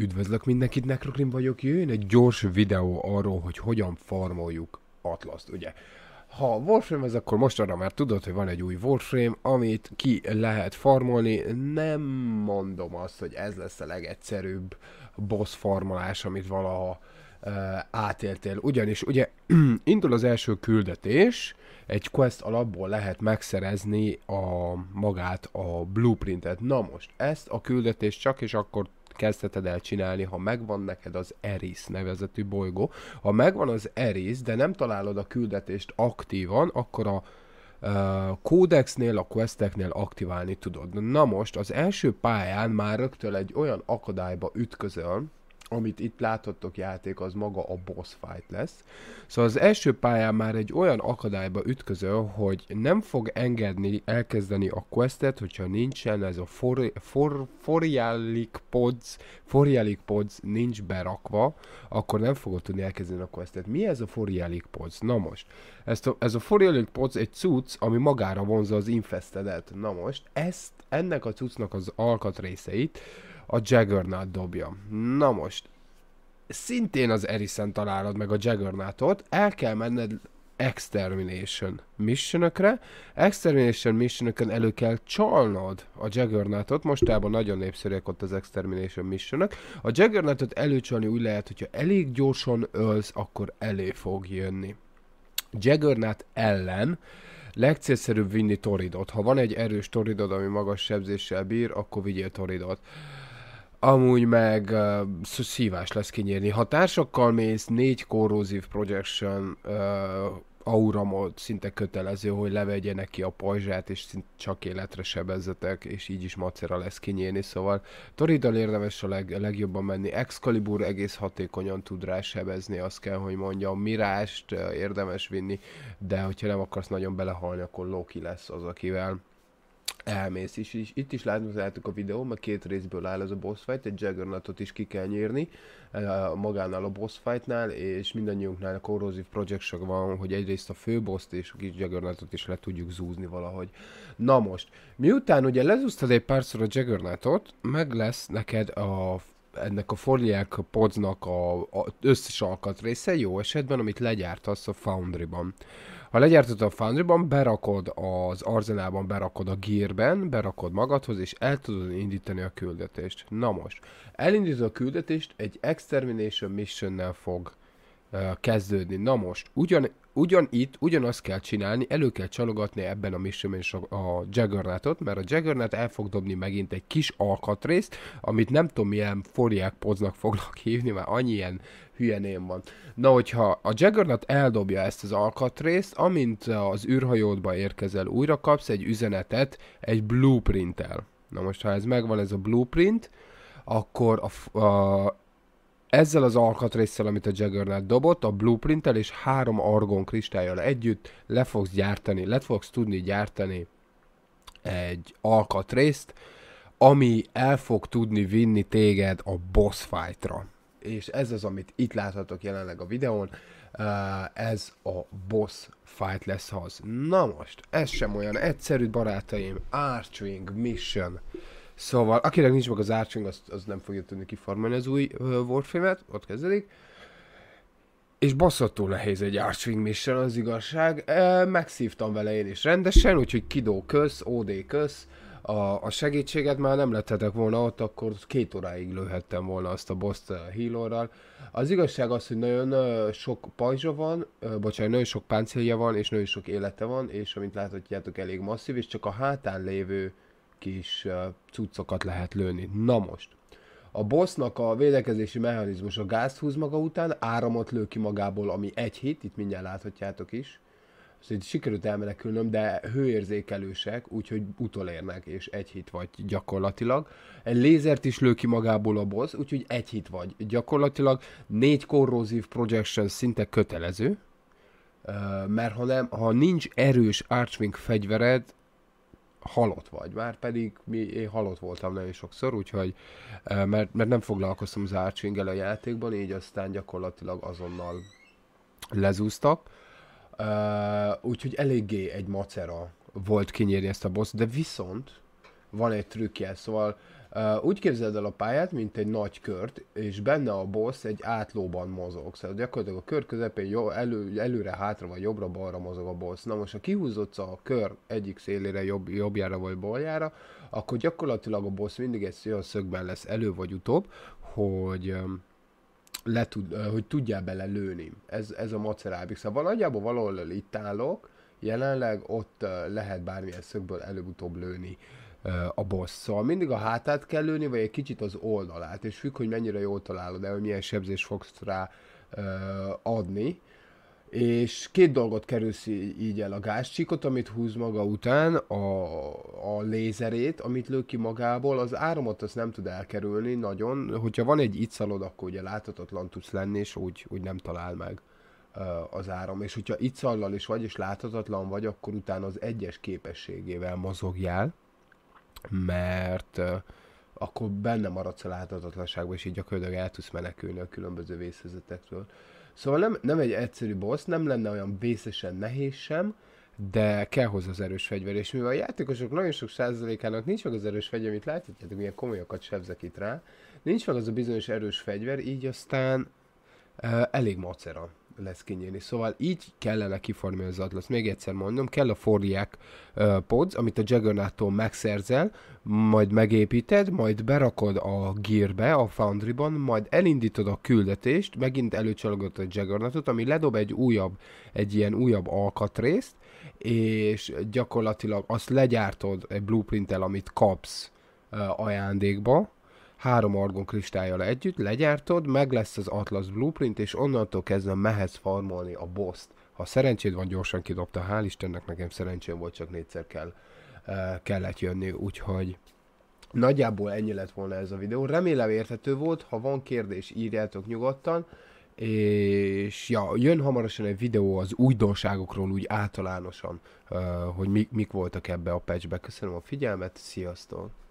Üdvözlök mindenkit, Nekrokrim vagyok, jön egy gyors videó arról, hogy hogyan farmoljuk Atlaszt, ugye? Ha Warframe ez, akkor most arra már tudod, hogy van egy új Warframe, amit ki lehet farmolni. Nem mondom azt, hogy ez lesz a legegyszerűbb boss farmolás, amit valaha e, átéltél. Ugyanis ugye indul az első küldetés, egy quest alapból lehet megszerezni a magát, a blueprintet. Na most ezt a küldetést csak és akkor kezdheted el csinálni, ha megvan neked az Eris nevezetű bolygó. Ha megvan az Eris, de nem találod a küldetést aktívan, akkor a kódexnél, a questeknél aktiválni tudod. Na most az első pályán már rögtön egy olyan akadályba ütközöl, amit itt láthattok játék, az maga a boss fight lesz. Szóval az első pályán már egy olyan akadályba ütközöl, hogy nem fog engedni elkezdeni a questet, hogyha nincsen ez a for, for, forialic pods, forialic pods nincs berakva, akkor nem fogod tudni elkezdeni a questet. Mi ez a forialic pods? Na most, ezt a, ez a forialic pods egy cucc, ami magára vonza az infestedet. Na most, ezt, ennek a cuccnak az alkatrészeit, a Jaggernaut dobja. Na most, szintén az Erisen találod meg a Jaggernautot, el kell menned Extermination -ökre. Extermination mission elő kell csalnod a Jaggernautot, mostában nagyon népszerűek ott az Extermination -ök. A Jaggernautot előcsalni úgy lehet, hogyha elég gyorsan ölsz, akkor elé fog jönni. Jaggernaut ellen legcélszerűbb vinni toridot. Ha van egy erős toridod, ami magas sebzéssel bír, akkor vigyél toridot. Uh, Amúgy meg uh, szívás lesz kinyírni. Ha társakkal mész, négy korrózív projection uh, auramod szinte kötelező, hogy levegyenek ki a pajzsát, és szinte csak életre sebezzetek, és így is macera lesz kinyírni, szóval Toridal érdemes a leg, legjobban menni. Excalibur egész hatékonyan tud rá sebezni, azt kell, hogy mondjam, mirást érdemes vinni, de hogyha nem akarsz nagyon belehalni, akkor Loki lesz az, akivel elmész is. is. Itt is láthatjátok a videó, mert két részből áll ez a boss fight, egy Juggernautot is ki kell nyírni eh, magánál a boss fightnál, és mindannyiunknál a korrozív projection van, hogy egyrészt a fő boss és a kis Juggernautot is le tudjuk zúzni valahogy. Na most, miután ugye lezúztad egy párszor a Juggernautot, meg lesz neked a ennek a foliák podznak a, a összes alkatrésze jó esetben, amit legyártasz a Foundry-ban. Ha legyártod a Foundry-ban, berakod az arzenában, berakod a gírben, berakod magadhoz, és el tudod indítani a küldetést. Na most, elindítod a küldetést, egy Extermination Missionnel fog uh, kezdődni. Na most, ugyan ugyan itt, ugyanazt kell csinálni, elő kell csalogatni ebben a mission és a, a mert a Juggernaut el fog dobni megint egy kis alkatrészt, amit nem tudom milyen forják poznak fognak hívni, mert annyi ilyen én van. Na, hogyha a Juggernaut eldobja ezt az alkatrészt, amint az űrhajódba érkezel, újra kapsz egy üzenetet egy blueprinttel. Na most, ha ez megvan ez a blueprint, akkor a, a, ezzel az alkatrészsel, amit a Jaggernaut dobott, a blueprinttel és három argon kristályjal együtt le fogsz gyártani, le fogsz tudni gyártani egy alkatrészt, ami el fog tudni vinni téged a boss fightra. És ez az, amit itt láthatok jelenleg a videón, ez a boss fight lesz az. Na most, ez sem olyan egyszerű, barátaim, Archwing Mission. Szóval, akinek nincs meg az Arching, az, az nem fogja tudni kifarmolni az új uh, warframe ott kezdődik. És baszottul nehéz egy Archwing Mission, az igazság. E, megszívtam vele én is rendesen, úgyhogy Kidó kösz, OD kösz. A, a segítséget már nem lettetek volna ott, akkor két óráig lőhettem volna azt a boss healorral. Az igazság az, hogy nagyon uh, sok pajzsa van, uh, bocsánat, nagyon sok páncélja van, és nagyon sok élete van, és amint láthatjátok elég masszív, és csak a hátán lévő uh, kis cuccokat lehet lőni. Na most, a bossnak a védekezési mechanizmus a gázt húz maga után, áramot lő ki magából, ami egy hit, itt mindjárt láthatjátok is. Szóval itt sikerült elmenekülnöm, de hőérzékelősek, úgyhogy utolérnek, és egy hit vagy gyakorlatilag. Egy lézert is lő ki magából a boss, úgyhogy egy hit vagy gyakorlatilag. Négy korrózív projection szinte kötelező, mert ha, nem, ha nincs erős Archwing fegyvered, halott vagy, már pedig mi, én halott voltam nagyon sokszor, úgyhogy, e, mert, mert nem foglalkoztam az arching a játékban, így aztán gyakorlatilag azonnal lezúztak. E, úgyhogy eléggé egy macera volt kinyírni ezt a boss, de viszont van egy trükkje, szóval uh, úgy képzeld el a pályát, mint egy nagy kört, és benne a boss egy átlóban mozog. Szóval gyakorlatilag a kör közepén jó, elő, előre-hátra vagy jobbra-balra mozog a boss. Na most, ha kihúzódsz a kör egyik szélére, jobb, jobbjára vagy baljára, akkor gyakorlatilag a boss mindig egy olyan szögben lesz elő vagy utóbb, hogy le tud, hogy tudjál bele lőni. Ez, ez a macerábik. Szóval nagyjából valahol itt állok, jelenleg ott lehet bármilyen szögből előbb-utóbb lőni a bosszal. Szóval mindig a hátát kell lőni, vagy egy kicsit az oldalát, és függ, hogy mennyire jól találod el, hogy milyen sebzést fogsz rá adni. És két dolgot kerülsz így el, a gázcsíkot, amit húz maga után, a, a lézerét, amit lő ki magából, az áramot azt nem tud elkerülni nagyon, hogyha van egy iccalod, akkor ugye láthatatlan tudsz lenni, és úgy, úgy nem talál meg az áram. És hogyha iccallal is vagy, és láthatatlan vagy, akkor utána az egyes képességével mozogjál, mert akkor benne maradsz a láthatatlanságban, és így gyakorlatilag el tudsz menekülni a különböző vészhelyzetektől. Szóval nem, nem egy egyszerű boss, nem lenne olyan vészesen nehéz sem, de kell hozzá az erős fegyver, és mivel a játékosok nagyon sok százalékának nincs meg az erős fegyver, amit láthatjátok, milyen komolyakat sebzek itt rá, nincs meg az a bizonyos erős fegyver, így aztán uh, elég macera lesz kinyírni. Szóval így kellene kiformálni az Atlas. Még egyszer mondom, kell a forják pods, amit a juggernaut megszerzel, majd megépíted, majd berakod a gírbe a foundry majd elindítod a küldetést, megint előcsalogod a Juggernautot, ami ledob egy újabb, egy ilyen újabb alkatrészt, és gyakorlatilag azt legyártod egy blueprinttel, amit kapsz ajándékba, három argon kristályjal együtt, legyártod, meg lesz az Atlas Blueprint, és onnantól kezdve mehetsz farmolni a boss-t. Ha szerencséd van, gyorsan kidobta, hál' Istennek nekem szerencsém volt, csak négyszer kell, eh, kellett jönni, úgyhogy nagyjából ennyi lett volna ez a videó. Remélem érthető volt, ha van kérdés, írjátok nyugodtan, és ja, jön hamarosan egy videó az újdonságokról úgy általánosan, eh, hogy mik, mik voltak ebbe a patchbe. Köszönöm a figyelmet, sziasztok!